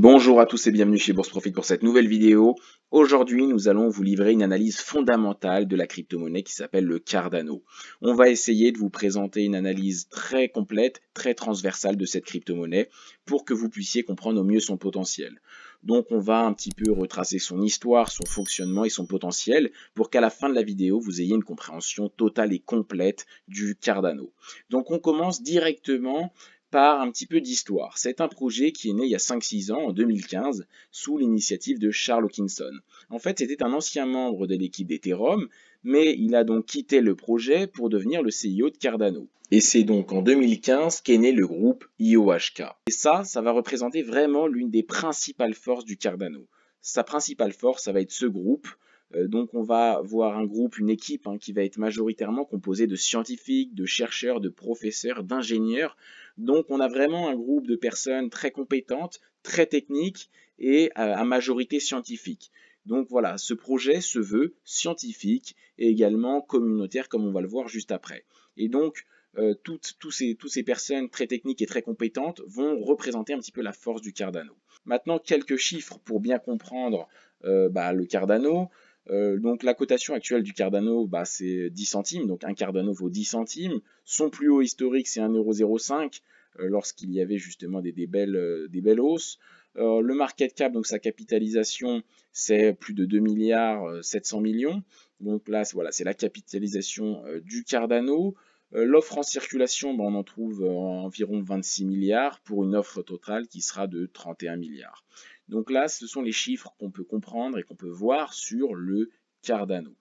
Bonjour à tous et bienvenue chez Bourse Profit pour cette nouvelle vidéo. Aujourd'hui, nous allons vous livrer une analyse fondamentale de la crypto-monnaie qui s'appelle le Cardano. On va essayer de vous présenter une analyse très complète, très transversale de cette crypto-monnaie pour que vous puissiez comprendre au mieux son potentiel. Donc on va un petit peu retracer son histoire, son fonctionnement et son potentiel pour qu'à la fin de la vidéo, vous ayez une compréhension totale et complète du Cardano. Donc on commence directement par un petit peu d'histoire. C'est un projet qui est né il y a 5-6 ans, en 2015, sous l'initiative de Charles Hawkinson. En fait, c'était un ancien membre de l'équipe d'Ethereum, mais il a donc quitté le projet pour devenir le CEO de Cardano. Et c'est donc en 2015 qu'est né le groupe IOHK. Et ça, ça va représenter vraiment l'une des principales forces du Cardano. Sa principale force, ça va être ce groupe, euh, donc on va voir un groupe, une équipe hein, qui va être majoritairement composée de scientifiques, de chercheurs, de professeurs, d'ingénieurs donc on a vraiment un groupe de personnes très compétentes, très techniques et euh, à majorité scientifique. Donc voilà, ce projet se veut scientifique et également communautaire comme on va le voir juste après. Et donc euh, toutes, ces, personnes très techniques et très compétentes vont représenter un petit peu la force du Cardano. Maintenant quelques chiffres pour bien comprendre euh, bah, le Cardano. Euh, donc la cotation actuelle du Cardano, bah, c'est 10 centimes, donc un Cardano vaut 10 centimes. Son plus haut historique, c'est 1,05€ euh, lorsqu'il y avait justement des, euh, belles, hausses. le market cap, donc sa capitalisation, c'est plus de 2 milliards 700 millions. Donc là, c'est la capitalisation du Cardano. L'offre en circulation, bah, on en trouve environ 26 milliards pour une offre totale qui sera de 31 milliards. Donc là, ce sont les chiffres qu'on peut comprendre et qu'on peut voir sur le Cardano.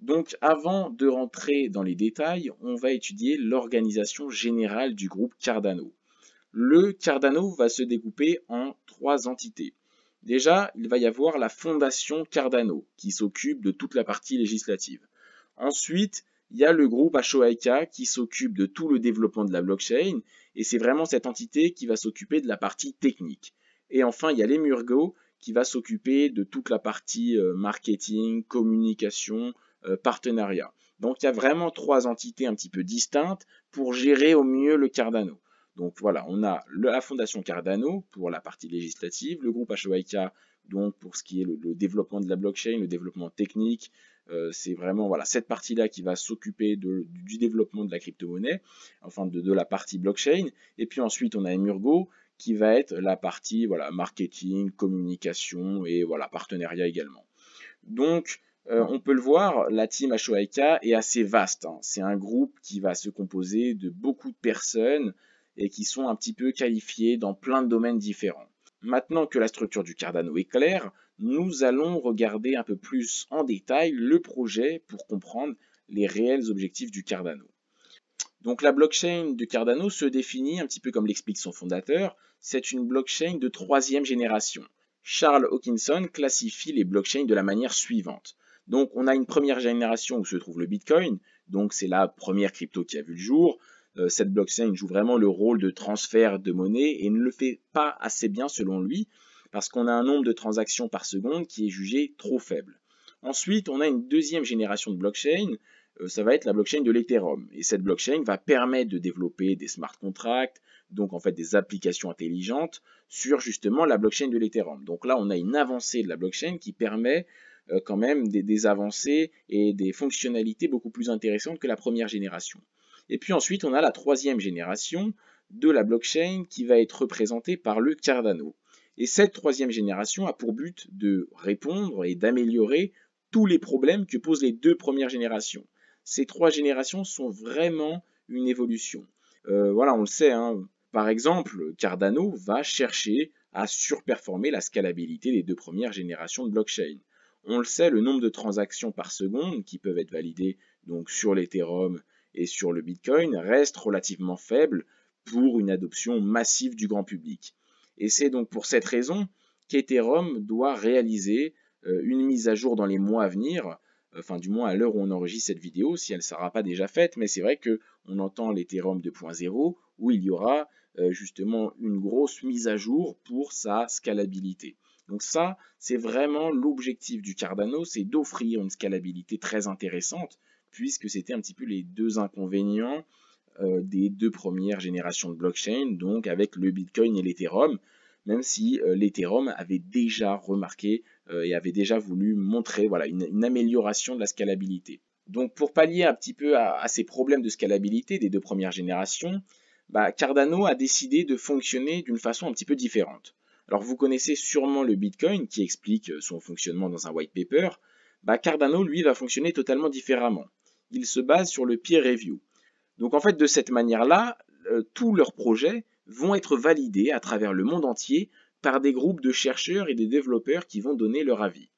Donc avant de rentrer dans les détails, on va étudier l'organisation générale du groupe Cardano. Le Cardano va se découper en trois entités. Déjà, il va y avoir la fondation Cardano qui s'occupe de toute la partie législative. Ensuite, il y a le groupe Ashoka, qui s'occupe de tout le développement de la blockchain et c'est vraiment cette entité qui va s'occuper de la partie technique. Et enfin, il y a les qui va s'occuper de toute la partie euh, marketing, communication, euh, partenariat. Donc il y a vraiment trois entités un petit peu distinctes pour gérer au mieux le Cardano. Donc voilà, on a la Fondation Cardano pour la partie législative, le groupe HOIK donc pour ce qui est le, développement de la blockchain, le développement technique, euh, c'est vraiment voilà, cette partie-là qui va s'occuper du développement de la crypto-monnaie, enfin de, de, la partie blockchain. Et puis ensuite, on a Emurgo qui va être la partie voilà, marketing, communication et voilà, partenariat également. Donc, euh, on peut le voir, la team HOIK est assez vaste. Hein. C'est un groupe qui va se composer de beaucoup de personnes et qui sont un petit peu qualifiées dans plein de domaines différents. Maintenant que la structure du Cardano est claire, nous allons regarder un peu plus en détail le projet pour comprendre les réels objectifs du Cardano. Donc la blockchain de Cardano se définit, un petit peu comme l'explique son fondateur, c'est une blockchain de troisième génération. Charles Hawkinson classifie les blockchains de la manière suivante. Donc on a une première génération où se trouve le Bitcoin, donc c'est la première crypto qui a vu le jour. Euh, cette blockchain joue vraiment le rôle de transfert de monnaie et ne le fait pas assez bien selon lui, parce qu'on a un nombre de transactions par seconde qui est jugé trop faible. Ensuite, on a une deuxième génération de blockchain euh, ça va être la blockchain de l'Ethereum. Et cette blockchain va permettre de développer des smart contracts, donc en fait des applications intelligentes sur justement la blockchain de l'Ethereum. Donc là, on a une avancée de la blockchain qui permet euh, quand même des, des, avancées et des fonctionnalités beaucoup plus intéressantes que la première génération. Et puis ensuite, on a la troisième génération de la blockchain qui va être représentée par le Cardano. Et cette troisième génération a pour but de répondre et d'améliorer tous les problèmes que posent les deux premières générations ces trois générations sont vraiment une évolution. Euh, voilà, on le sait, hein. par exemple, Cardano va chercher à surperformer la scalabilité des deux premières générations de blockchain. On le sait, le nombre de transactions par seconde qui peuvent être validées donc sur l'Ethereum et sur le Bitcoin reste relativement faible pour une adoption massive du grand public. Et c'est donc pour cette raison qu'Ethereum doit réaliser euh, une mise à jour dans les mois à venir enfin du moins à l'heure où on enregistre cette vidéo, si elle ne sera pas déjà faite, mais c'est vrai qu'on entend l'Ethereum 2.0 où il y aura euh, justement une grosse mise à jour pour sa scalabilité. Donc ça, c'est vraiment l'objectif du Cardano, c'est d'offrir une scalabilité très intéressante, puisque c'était un petit peu les deux inconvénients euh, des deux premières générations de blockchain, donc avec le Bitcoin et l'Ethereum, même si euh, l'Ethereum avait déjà remarqué euh, et avait déjà voulu montrer voilà, une, amélioration de la scalabilité. Donc pour pallier un petit peu à, ces problèmes de scalabilité des deux premières générations, bah, Cardano a décidé de fonctionner d'une façon un petit peu différente. Alors vous connaissez sûrement le Bitcoin qui explique son fonctionnement dans un white paper. Bah, Cardano, lui, va fonctionner totalement différemment. Il se base sur le peer review. Donc en fait, de cette manière-là, euh, tous leurs projets vont être validés à travers le monde entier par des groupes de chercheurs et des développeurs qui vont donner leur avis.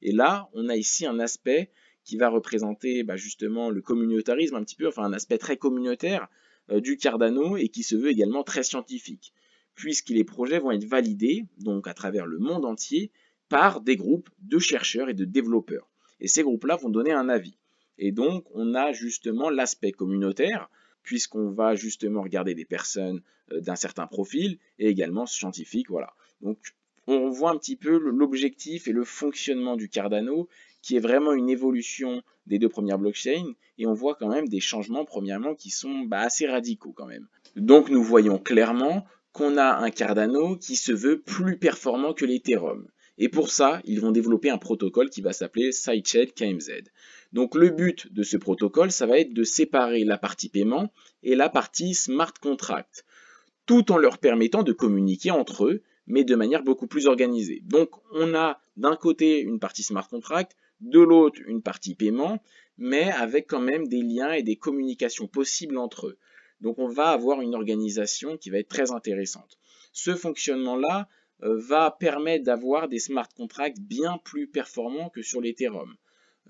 Et là, on a ici un aspect qui va représenter bah, justement le communautarisme un petit peu, enfin un aspect très communautaire euh, du Cardano et qui se veut également très scientifique, puisque les projets vont être validés, donc à travers le monde entier, par des groupes de chercheurs et de développeurs. Et ces groupes-là vont donner un avis. Et donc, on a justement l'aspect communautaire, puisqu'on va justement regarder des personnes euh, d'un certain profil et également scientifique, voilà. Donc on voit un petit peu l'objectif et le fonctionnement du Cardano, qui est vraiment une évolution des deux premières blockchains, et on voit quand même des changements, premièrement, qui sont bah, assez radicaux quand même. Donc nous voyons clairement qu'on a un Cardano qui se veut plus performant que l'Ethereum. Et pour ça, ils vont développer un protocole qui va s'appeler Sidechain KMZ. Donc le but de ce protocole, ça va être de séparer la partie paiement et la partie smart contract, tout en leur permettant de communiquer entre eux mais de manière beaucoup plus organisée. Donc on a d'un côté une partie smart contract, de l'autre une partie paiement, mais avec quand même des liens et des communications possibles entre eux. Donc on va avoir une organisation qui va être très intéressante. Ce fonctionnement-là euh, va permettre d'avoir des smart contracts bien plus performants que sur l'Ethereum.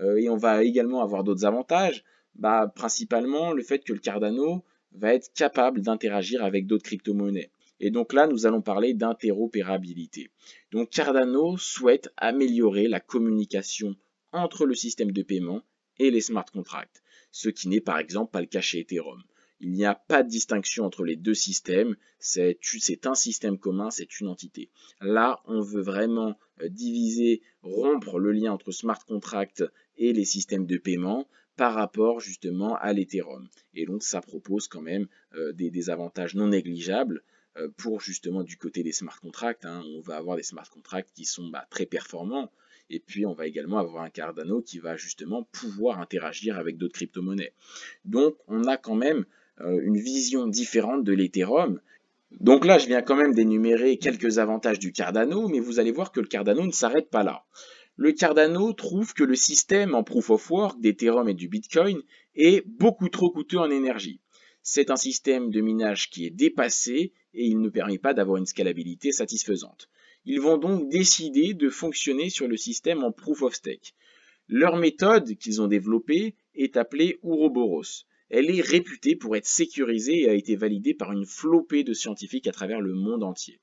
Euh, et on va également avoir d'autres avantages, bah, principalement le fait que le Cardano va être capable d'interagir avec d'autres crypto-monnaies. Et donc là, nous allons parler d'interopérabilité. Donc Cardano souhaite améliorer la communication entre le système de paiement et les smart contracts, ce qui n'est par exemple pas le cas chez Ethereum. Il n'y a pas de distinction entre les deux systèmes, c'est un système commun, c'est une entité. Là, on veut vraiment euh, diviser, rompre le lien entre smart contracts et les systèmes de paiement par rapport justement à l'Ethereum. Et donc ça propose quand même euh, des, avantages non négligeables euh, pour justement du côté des smart contracts, hein, on va avoir des smart contracts qui sont bah, très performants, et puis on va également avoir un Cardano qui va justement pouvoir interagir avec d'autres crypto-monnaies. Donc on a quand même euh, une vision différente de l'Ethereum. Donc là, je viens quand même d'énumérer quelques avantages du Cardano, mais vous allez voir que le Cardano ne s'arrête pas là. Le Cardano trouve que le système en proof of work d'Ethereum et du Bitcoin est beaucoup trop coûteux en énergie. C'est un système de minage qui est dépassé et il ne permet pas d'avoir une scalabilité satisfaisante. Ils vont donc décider de fonctionner sur le système en proof of stake. Leur méthode qu'ils ont développée est appelée Ouroboros. Elle est réputée pour être sécurisée et a été validée par une flopée de scientifiques à travers le monde entier.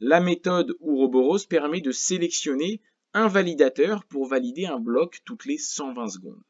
La méthode Ouroboros permet de sélectionner un validateur pour valider un bloc toutes les 120 secondes.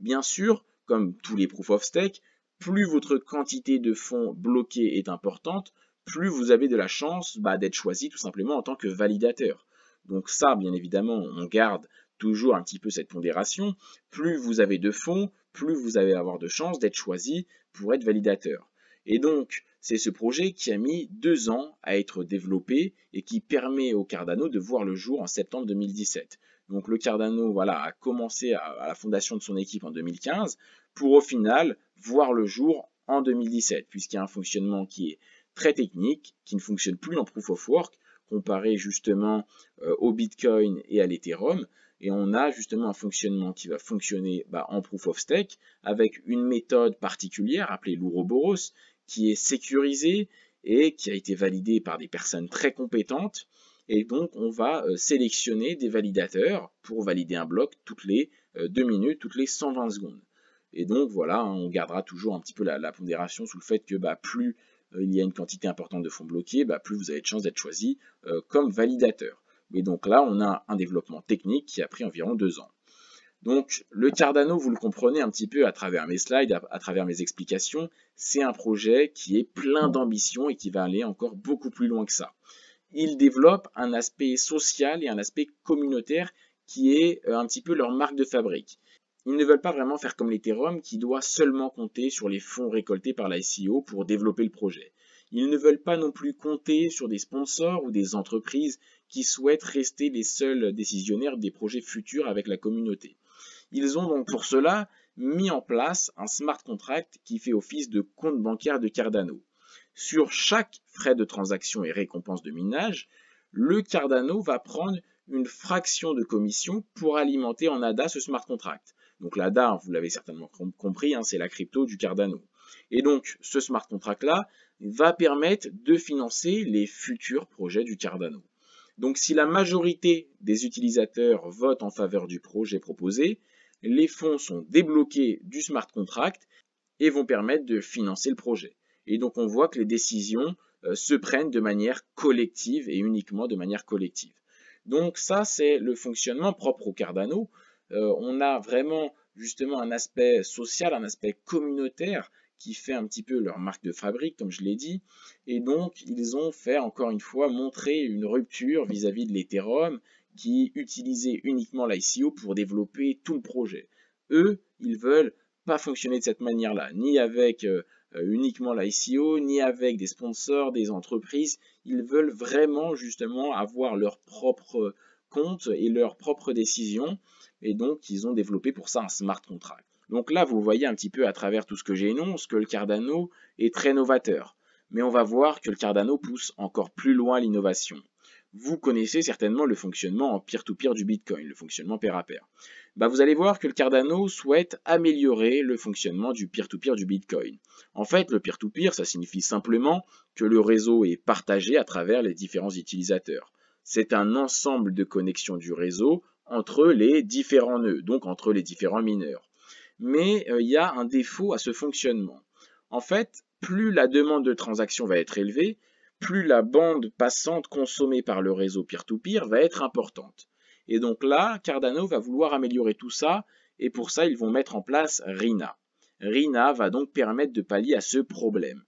Bien sûr, comme tous les proof of stake, plus votre quantité de fonds bloqués est importante, plus vous avez de la chance bah, d'être choisi tout simplement en tant que validateur. Donc ça, bien évidemment, on garde toujours un petit peu cette pondération. Plus vous avez de fonds, plus vous allez avoir de chance d'être choisi pour être validateur. Et donc, c'est ce projet qui a mis deux ans à être développé et qui permet au Cardano de voir le jour en septembre 2017. Donc le Cardano voilà, a commencé à la fondation de son équipe en 2015 pour au final voir le jour en 2017, puisqu'il y a un fonctionnement qui est très technique qui ne fonctionne plus en Proof of Work comparé justement euh, au Bitcoin et à l'Ethereum. Et on a justement un fonctionnement qui va fonctionner bah, en Proof of Stake avec une méthode particulière appelée l'Ouroboros qui est sécurisée et qui a été validée par des personnes très compétentes. Et donc on va euh, sélectionner des validateurs pour valider un bloc toutes les euh, deux minutes, toutes les 120 secondes. Et donc voilà, hein, on gardera toujours un petit peu la, pondération sous le fait que bah, plus euh, il y a une quantité importante de fonds bloqués, bah, plus vous avez de chances d'être choisi euh, comme validateur. Mais donc là, on a un développement technique qui a pris environ deux ans. Donc le Cardano, vous le comprenez un petit peu à travers mes slides, à, à travers mes explications, c'est un projet qui est plein d'ambition et qui va aller encore beaucoup plus loin que ça. Il développe un aspect social et un aspect communautaire qui est euh, un petit peu leur marque de fabrique. Ils ne veulent pas vraiment faire comme l'Ethereum qui doit seulement compter sur les fonds récoltés par la SEO pour développer le projet. Ils ne veulent pas non plus compter sur des sponsors ou des entreprises qui souhaitent rester les seuls décisionnaires des projets futurs avec la communauté. Ils ont donc pour cela mis en place un smart contract qui fait office de compte bancaire de Cardano. Sur chaque frais de transaction et récompense de minage, le Cardano va prendre une fraction de commission pour alimenter en ADA ce smart contract. Donc la DAR, vous l'avez certainement compris, hein, c'est la crypto du Cardano. Et donc ce smart contract-là va permettre de financer les futurs projets du Cardano. Donc si la majorité des utilisateurs votent en faveur du projet proposé, les fonds sont débloqués du smart contract et vont permettre de financer le projet. Et donc on voit que les décisions euh, se prennent de manière collective et uniquement de manière collective. Donc ça c'est le fonctionnement propre au Cardano. Euh, on a vraiment justement un aspect social, un aspect communautaire qui fait un petit peu leur marque de fabrique, comme je l'ai dit. Et donc, ils ont fait, encore une fois, montrer une rupture vis-à-vis de l'Ethereum qui utilisait uniquement l'ICO pour développer tout le projet. Eux, ils veulent pas fonctionner de cette manière-là, ni avec euh, euh, uniquement l'ICO, ni avec des sponsors, des entreprises. Ils veulent vraiment, justement, avoir leur propre compte et leurs propres décisions. Et donc, ils ont développé pour ça un smart contract. Donc là, vous voyez un petit peu à travers tout ce que j'énonce que le Cardano est très novateur. Mais on va voir que le Cardano pousse encore plus loin l'innovation. Vous connaissez certainement le fonctionnement en peer-to-peer du Bitcoin, le fonctionnement pair à pair. Bah, vous allez voir que le Cardano souhaite améliorer le fonctionnement du peer-to-peer du Bitcoin. En fait, le peer to -peer, ça signifie simplement que le réseau est partagé à travers les différents utilisateurs c'est un ensemble de connexions du réseau entre les différents nœuds, donc entre les différents mineurs. Mais euh, il y a un défaut à ce fonctionnement. En fait, plus la demande de transaction va être élevée, plus la bande passante consommée par le réseau peer to -peer va être importante. Et donc là, Cardano va vouloir améliorer tout ça, et pour ça, ils vont mettre en place RINA. RINA va donc permettre de pallier à ce problème.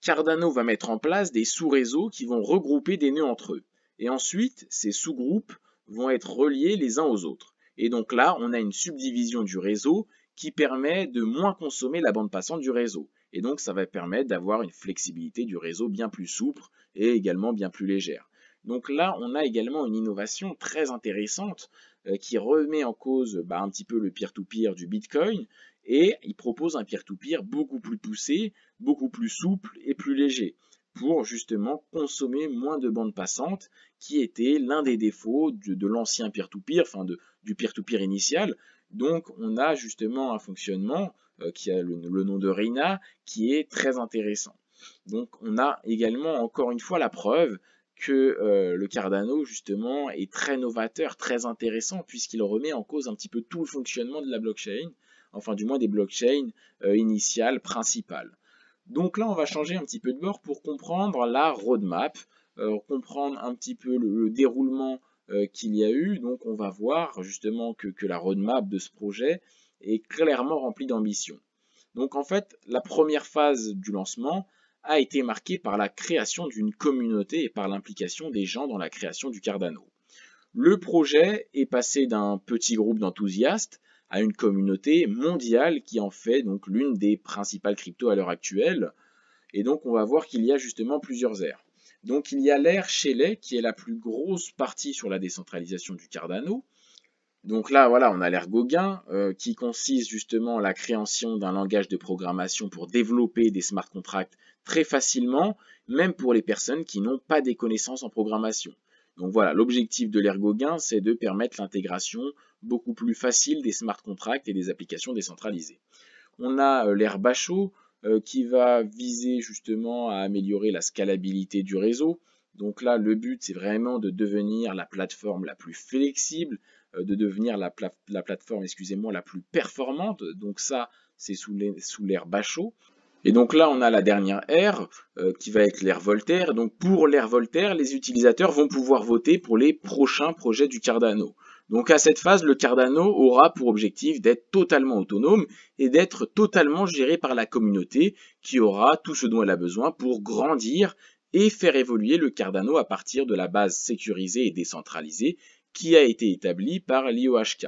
Cardano va mettre en place des sous-réseaux qui vont regrouper des nœuds entre eux. Et ensuite, ces sous-groupes vont être reliés les uns aux autres. Et donc là, on a une subdivision du réseau qui permet de moins consommer la bande passante du réseau. Et donc, ça va permettre d'avoir une flexibilité du réseau bien plus souple et également bien plus légère. Donc là, on a également une innovation très intéressante euh, qui remet en cause bah, un petit peu le peer-to-peer du Bitcoin et il propose un peer to -peer beaucoup plus poussé, beaucoup plus souple et plus léger pour justement consommer moins de bandes passantes, qui était l'un des défauts de, l'ancien peer-to-peer, enfin du peer-to-peer initial. Donc on a justement un fonctionnement euh, qui a le, nom de RINA qui est très intéressant. Donc on a également encore une fois la preuve que euh, le Cardano justement est très novateur, très intéressant puisqu'il remet en cause un petit peu tout le fonctionnement de la blockchain, enfin du moins des blockchains euh, initiales principales. Donc là, on va changer un petit peu de bord pour comprendre la roadmap, euh, comprendre un petit peu le, déroulement euh, qu'il y a eu. Donc on va voir justement que, que la roadmap de ce projet est clairement remplie d'ambition. Donc en fait, la première phase du lancement a été marquée par la création d'une communauté et par l'implication des gens dans la création du Cardano. Le projet est passé d'un petit groupe d'enthousiastes à une communauté mondiale qui en fait donc l'une des principales cryptos à l'heure actuelle. Et donc on va voir qu'il y a justement plusieurs aires. Donc il y a l'ère Shelley qui est la plus grosse partie sur la décentralisation du Cardano. Donc là, voilà, on a l'ère Gauguin, euh, qui consiste justement à la création d'un langage de programmation pour développer des smart contracts très facilement, même pour les personnes qui n'ont pas des connaissances en programmation. Donc voilà, l'objectif de l'ergogain, c'est de permettre l'intégration beaucoup plus facile des smart contracts et des applications décentralisées. On a euh, l'air Bachot euh, qui va viser justement à améliorer la scalabilité du réseau. Donc là, le but, c'est vraiment de devenir la plateforme la plus flexible, euh, de devenir la, plateforme, excusez-moi, la plus performante. Donc ça, c'est sous l'air Bachot. Et donc là, on a la dernière R euh, qui va être l'ère Voltaire. Donc pour l'ère Voltaire, les utilisateurs vont pouvoir voter pour les prochains projets du Cardano. Donc à cette phase, le Cardano aura pour objectif d'être totalement autonome et d'être totalement géré par la communauté qui aura tout ce dont elle a besoin pour grandir et faire évoluer le Cardano à partir de la base sécurisée et décentralisée qui a été établie par l'IOHK.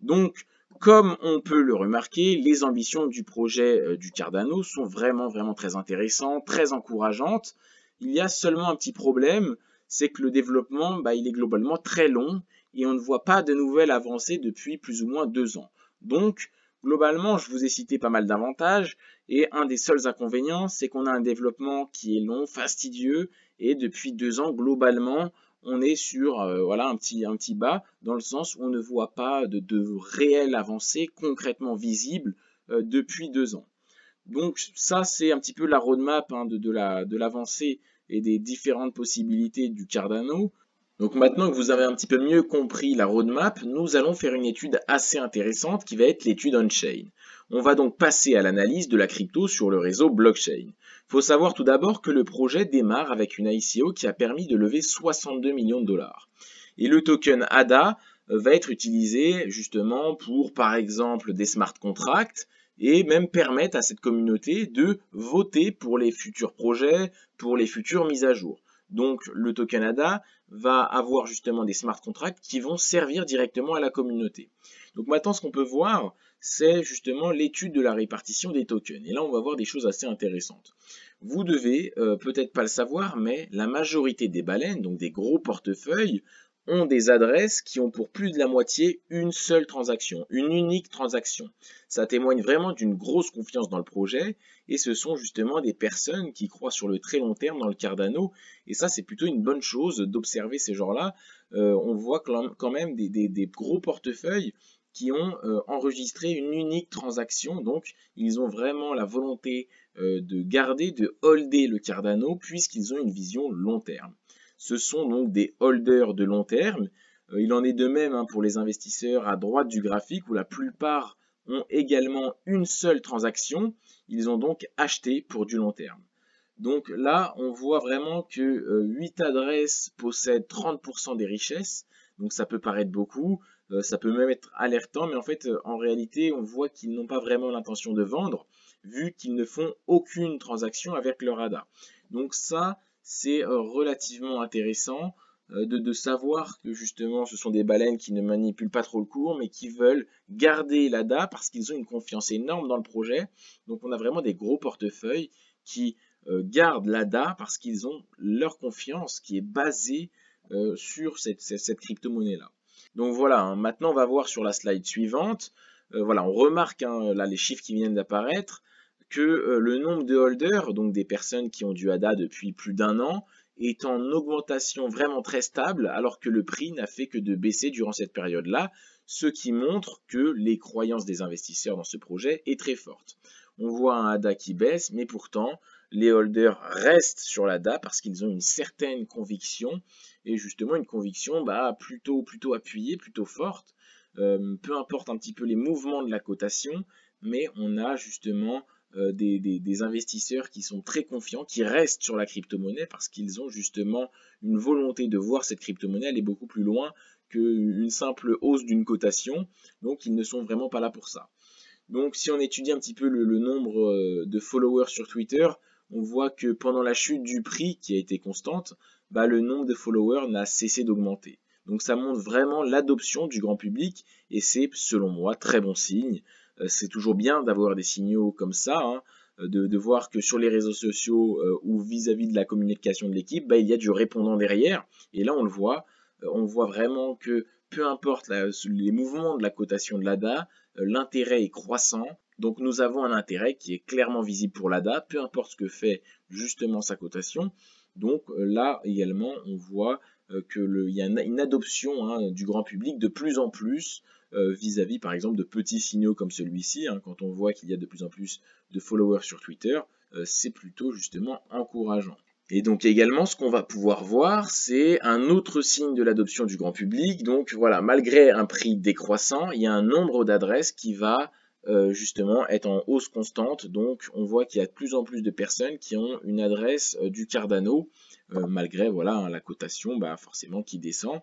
Donc comme on peut le remarquer, les ambitions du projet euh, du Cardano sont vraiment vraiment très intéressantes, très encourageantes. Il y a seulement un petit problème, c'est que le développement, bah, il est globalement très long et on ne voit pas de nouvelles avancées depuis plus ou moins deux ans. Donc, globalement, je vous ai cité pas mal d'avantages et un des seuls inconvénients, c'est qu'on a un développement qui est long, fastidieux et depuis deux ans, globalement, on est sur euh, un petit, bas dans le sens où on ne voit pas de, de réelle avancée concrètement visible euh, depuis deux ans. Donc ça c'est un petit peu la roadmap hein, de, l'avancée et des différentes possibilités du Cardano. Donc maintenant que vous avez un petit peu mieux compris la roadmap, nous allons faire une étude assez intéressante qui va être l'étude on-chain. On va donc passer à l'analyse de la crypto sur le réseau blockchain faut savoir tout d'abord que le projet démarre avec une ICO qui a permis de lever 62 millions de dollars. Et le token ADA va être utilisé justement pour par exemple des smart contracts et même permettre à cette communauté de voter pour les futurs projets, pour les futures mises à jour. Donc le token ADA va avoir justement des smart contracts qui vont servir directement à la communauté. Donc maintenant ce qu'on peut voir, c'est justement l'étude de la répartition des tokens. Et là, on va voir des choses assez intéressantes. Vous devez euh, peut-être pas le savoir, mais la majorité des baleines, donc des gros portefeuilles, ont des adresses qui ont pour plus de la moitié une seule transaction, une unique transaction. Ça témoigne vraiment d'une grosse confiance dans le projet et ce sont justement des personnes qui croient sur le très long terme dans le Cardano et ça c'est plutôt une bonne chose d'observer ces gens-là. Euh, on voit quand même des gros portefeuilles qui ont euh, enregistré une unique transaction. Donc, ils ont vraiment la volonté euh, de garder, de holder le Cardano, puisqu'ils ont une vision long terme. Ce sont donc des holders de long terme. Euh, il en est de même hein, pour les investisseurs à droite du graphique, où la plupart ont également une seule transaction. Ils ont donc acheté pour du long terme. Donc là, on voit vraiment que 8 adresses possèdent 30% des richesses. Donc ça peut paraître beaucoup, euh, ça peut même être alertant, mais en fait, euh, en réalité, on voit qu'ils n'ont pas vraiment l'intention de vendre, vu qu'ils ne font aucune transaction avec leur ADA. Donc ça, c'est euh, relativement intéressant de, savoir que justement, ce sont des baleines qui ne manipulent pas trop le cours, mais qui veulent garder l'ADA parce qu'ils ont une confiance énorme dans le projet. Donc on a vraiment des gros portefeuilles qui gardent l'ADA parce qu'ils ont leur confiance qui est basée sur cette, cette, cette crypto-monnaie-là. Donc voilà, hein. maintenant on va voir sur la slide suivante, euh, voilà, on remarque hein, là les chiffres qui viennent d'apparaître, que euh, le nombre de holders, donc des personnes qui ont du ADA depuis plus d'un an, est en augmentation vraiment très stable, alors que le prix n'a fait que de baisser durant cette période-là, ce qui montre que les croyances des investisseurs dans ce projet est très forte. On voit un ADA qui baisse, mais pourtant, les holders restent sur la DAP parce qu'ils ont une certaine conviction et justement une conviction bah, plutôt, plutôt appuyée, plutôt forte. Euh, peu importe un petit peu les mouvements de la cotation, mais on a justement euh, des, investisseurs qui sont très confiants, qui restent sur la crypto-monnaie parce qu'ils ont justement une volonté de voir cette crypto-monnaie aller beaucoup plus loin qu'une simple hausse d'une cotation. Donc ils ne sont vraiment pas là pour ça. Donc si on étudie un petit peu le nombre euh, de followers sur Twitter, on voit que pendant la chute du prix qui a été constante, bah, le nombre de followers n'a cessé d'augmenter. Donc ça montre vraiment l'adoption du grand public et c'est selon moi très bon signe. Euh, c'est toujours bien d'avoir des signaux comme ça, hein, de, voir que sur les réseaux sociaux euh, ou vis-à-vis de la communication de l'équipe, bah, il y a du répondant derrière. Et là on le voit, euh, on voit vraiment que peu importe les mouvements de la cotation de l'ADA, l'intérêt est croissant donc nous avons un intérêt qui est clairement visible pour l'ADA, peu importe ce que fait justement sa cotation. Donc euh, là également, on voit euh, qu'il y a une adoption hein, du grand public de plus en plus euh, vis-à-vis par exemple de petits signaux comme celui-ci. Hein. quand on voit qu'il y a de plus en plus de followers sur Twitter, c'est plutôt justement encourageant. Et donc également, ce qu'on va pouvoir voir, c'est un autre signe de l'adoption du grand public. Donc voilà, malgré un prix décroissant, il y a un nombre d'adresses qui va euh, justement est en hausse constante. Donc on voit qu'il y a de plus en plus de personnes qui ont une adresse euh, du Cardano, euh, malgré voilà hein, la cotation bah, forcément qui descend.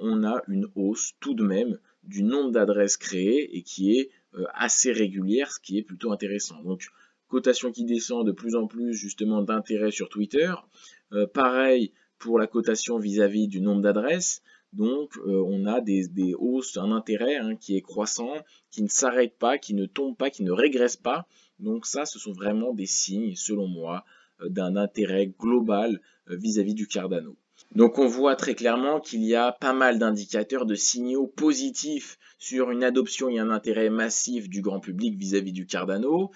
on a une hausse tout de même du nombre d'adresses créées et qui est assez régulière, ce qui est plutôt intéressant. Donc cotation qui descend de plus en plus justement d'intérêt sur Twitter. pareil pour la cotation vis à -vis du nombre d'adresses. Donc euh, on a des, hausses, un intérêt hein, qui est croissant, qui ne s'arrête pas, qui ne tombe pas, qui ne régresse pas. Donc ça, ce sont vraiment des signes, selon moi, euh, d'un intérêt global euh, vis-à-vis du Cardano. Donc on voit très clairement qu'il y a pas mal d'indicateurs, de signaux positifs sur une adoption et un intérêt massif du grand public vis à -vis du Cardano.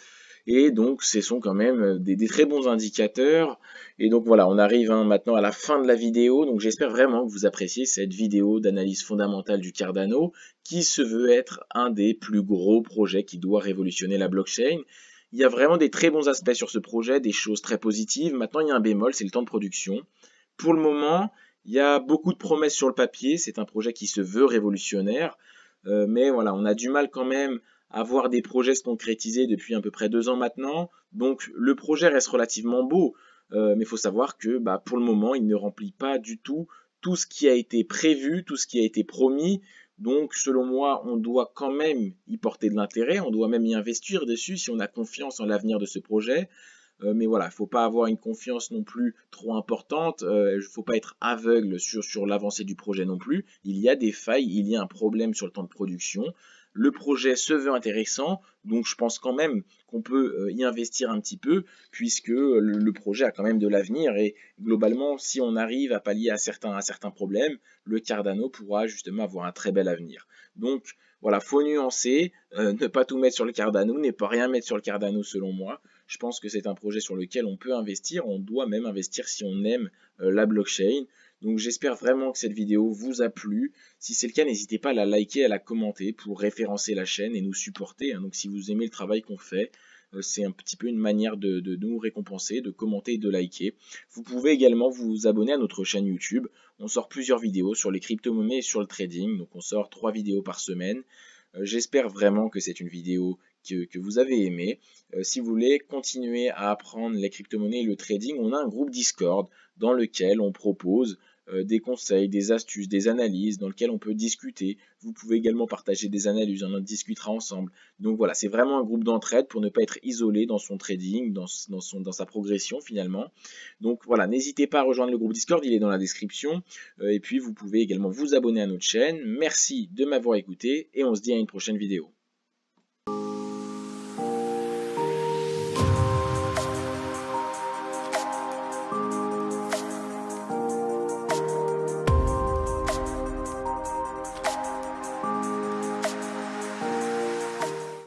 Et donc, ce sont quand même euh, des, très bons indicateurs. Et donc voilà, on arrive hein, maintenant à la fin de la vidéo. Donc j'espère vraiment que vous appréciez cette vidéo d'analyse fondamentale du Cardano, qui se veut être un des plus gros projets qui doit révolutionner la blockchain. Il y a vraiment des très bons aspects sur ce projet, des choses très positives. Maintenant, il y a un bémol, c'est le temps de production. Pour le moment, il y a beaucoup de promesses sur le papier. C'est un projet qui se veut révolutionnaire. Euh, mais voilà, on a du mal quand même avoir des projets se concrétiser depuis à peu près deux ans maintenant. Donc le projet reste relativement beau, euh, mais il faut savoir que bah, pour le moment, il ne remplit pas du tout tout ce qui a été prévu, tout ce qui a été promis. Donc selon moi, on doit quand même y porter de l'intérêt, on doit même y investir dessus si on a confiance en l'avenir de ce projet. Euh, mais voilà, il ne faut pas avoir une confiance non plus trop importante, il euh, ne faut pas être aveugle sur l'avancée du projet non plus. Il y a des failles, il y a un problème sur le temps de production le projet se veut intéressant, donc je pense quand même qu'on peut euh, y investir un petit peu, puisque le projet a quand même de l'avenir, et globalement, si on arrive à pallier à certains, problèmes, le Cardano pourra justement avoir un très bel avenir. Donc voilà, faut nuancer, euh, ne pas tout mettre sur le Cardano, ne pas rien mettre sur le Cardano selon moi. Je pense que c'est un projet sur lequel on peut investir, on doit même investir si on aime euh, la blockchain. Donc j'espère vraiment que cette vidéo vous a plu. Si c'est le cas, n'hésitez pas à la liker, à la commenter pour référencer la chaîne et nous supporter. Hein. Donc si vous aimez le travail qu'on fait, euh, c'est un petit peu une manière de, nous récompenser, de commenter et de liker. Vous pouvez également vous abonner à notre chaîne YouTube. On sort plusieurs vidéos sur les crypto-monnaies et sur le trading. Donc on sort trois vidéos par semaine. Euh, j'espère vraiment que c'est une vidéo que, vous avez aimée. Euh, si vous voulez continuer à apprendre les crypto-monnaies et le trading, on a un groupe Discord dans lequel on propose euh, des conseils, des astuces, des analyses dans lesquelles on peut discuter. Vous pouvez également partager des analyses, on en discutera ensemble. Donc voilà, c'est vraiment un groupe d'entraide pour ne pas être isolé dans son trading, dans, son, dans sa progression finalement. Donc voilà, n'hésitez pas à rejoindre le groupe Discord, il est dans la description. Euh, et puis vous pouvez également vous abonner à notre chaîne. Merci de m'avoir écouté et on se dit à une prochaine vidéo.